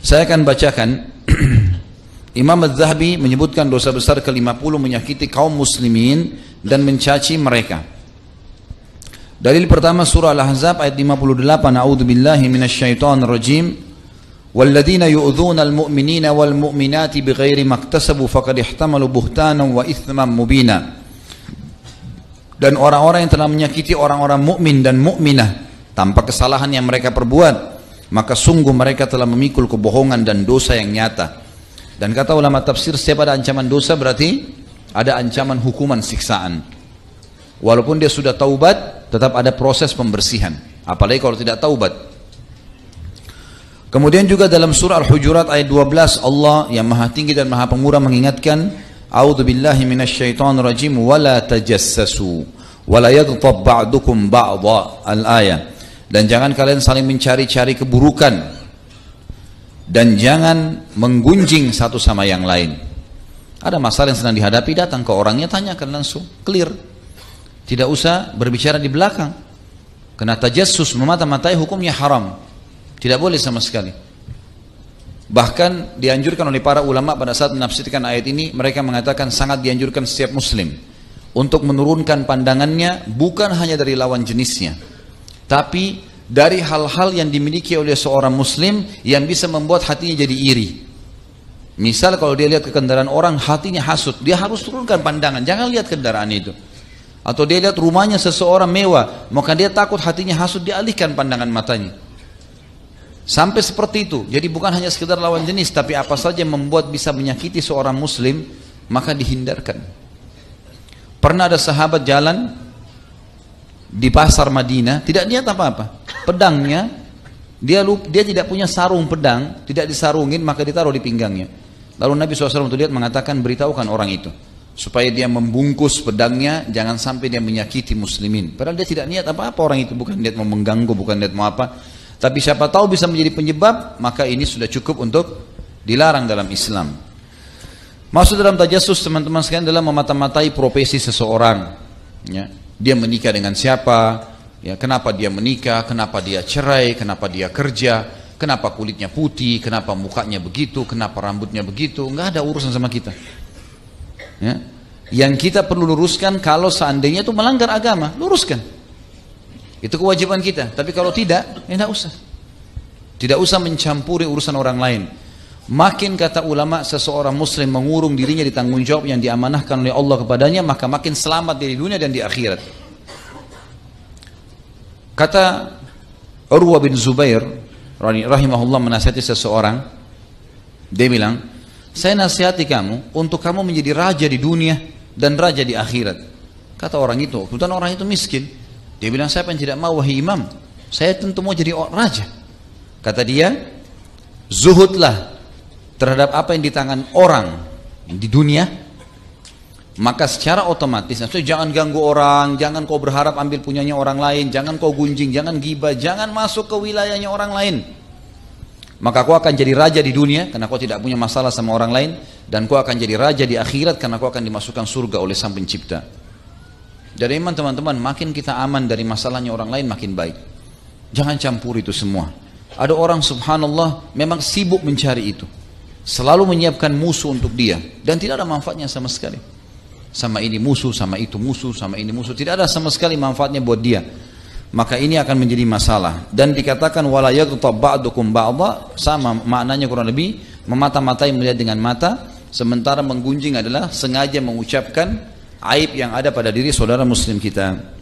Saya akan bacakan Imam al zahabi menyebutkan dosa besar ke-50 menyakiti kaum muslimin dan mencaci mereka. Dalil pertama surah Al-Ahzab ayat 58 A'udzu billahi minasyaitonir rajim والذين يؤذون المؤمنين والمؤمنات بغير ما اكتسبوا فقد احتملوا بهتانا وإثما mubina. dan orang-orang yang telah menyakiti orang-orang mukmin dan mukminah tanpa kesalahan yang mereka perbuat maka sungguh mereka telah memikul kebohongan dan dosa yang nyata. Dan kata ulama tafsir, setiap ada ancaman dosa berarti ada ancaman hukuman siksaan. Walaupun dia sudah taubat, tetap ada proses pembersihan. Apalagi kalau tidak taubat. Kemudian juga dalam surah Al-Hujurat ayat 12 Allah yang Maha Tinggi dan Maha Pemurah mengingatkan A'udzu billahi minasyaitonir rajim wala tajassasu wala yaghtab ba'dukum ba'dha al ayat dan jangan kalian saling mencari-cari keburukan dan jangan menggunjing satu sama yang lain ada masalah yang sedang dihadapi datang ke orangnya tanyakan langsung clear tidak usah berbicara di belakang karena tajassus memata-matai hukumnya haram tidak boleh sama sekali bahkan dianjurkan oleh para ulama pada saat menafsirkan ayat ini mereka mengatakan sangat dianjurkan setiap muslim untuk menurunkan pandangannya bukan hanya dari lawan jenisnya tapi dari hal-hal yang dimiliki oleh seorang muslim yang bisa membuat hatinya jadi iri. Misal kalau dia lihat kendaraan orang hatinya hasut, dia harus turunkan pandangan, jangan lihat kendaraan itu. Atau dia lihat rumahnya seseorang mewah, maka dia takut hatinya hasut, dia alihkan pandangan matanya. Sampai seperti itu. Jadi bukan hanya sekedar lawan jenis, tapi apa saja yang membuat bisa menyakiti seorang muslim, maka dihindarkan. Pernah ada sahabat jalan di pasar Madinah, tidak niat apa-apa pedangnya dia lup, dia tidak punya sarung pedang, tidak disarungin maka ditaruh di pinggangnya. Lalu Nabi SAW untuk lihat mengatakan beritahukan orang itu supaya dia membungkus pedangnya jangan sampai dia menyakiti muslimin. Padahal dia tidak niat apa-apa orang itu bukan niat mau mengganggu, bukan niat mau apa. Tapi siapa tahu bisa menjadi penyebab maka ini sudah cukup untuk dilarang dalam Islam. Maksud dalam tajasus teman-teman sekalian adalah memata-matai profesi seseorang. Ya. Dia menikah dengan siapa, Ya, kenapa dia menikah, kenapa dia cerai, kenapa dia kerja, kenapa kulitnya putih, kenapa mukanya begitu, kenapa rambutnya begitu, nggak ada urusan sama kita. Ya. Yang kita perlu luruskan kalau seandainya itu melanggar agama, luruskan. Itu kewajiban kita. Tapi kalau tidak, ya tidak usah. Tidak usah mencampuri urusan orang lain. Makin kata ulama seseorang muslim mengurung dirinya di tanggung jawab yang diamanahkan oleh Allah kepadanya, maka makin selamat dari dunia dan di akhirat. Kata Urwa bin Zubair rahimahullah menasihati seseorang dia bilang saya nasihati kamu untuk kamu menjadi raja di dunia dan raja di akhirat kata orang itu kebetulan orang itu miskin dia bilang saya pengen tidak mau wahai imam saya tentu mau jadi raja kata dia zuhudlah terhadap apa yang di tangan orang di dunia maka secara otomatis jangan ganggu orang, jangan kau berharap ambil punyanya orang lain, jangan kau gunjing, jangan gibah, jangan masuk ke wilayahnya orang lain. Maka kau akan jadi raja di dunia karena kau tidak punya masalah sama orang lain dan kau akan jadi raja di akhirat karena kau akan dimasukkan surga oleh Sang Pencipta. Jadi iman teman-teman, makin kita aman dari masalahnya orang lain makin baik. Jangan campur itu semua. Ada orang subhanallah memang sibuk mencari itu. Selalu menyiapkan musuh untuk dia dan tidak ada manfaatnya sama sekali. Sama ini musuh, sama itu musuh, sama ini musuh. Tidak ada sama sekali manfaatnya buat dia. Maka ini akan menjadi masalah. Dan dikatakan wala ba'dukum sama maknanya kurang lebih memata-matai melihat dengan mata sementara menggunjing adalah sengaja mengucapkan aib yang ada pada diri saudara muslim kita.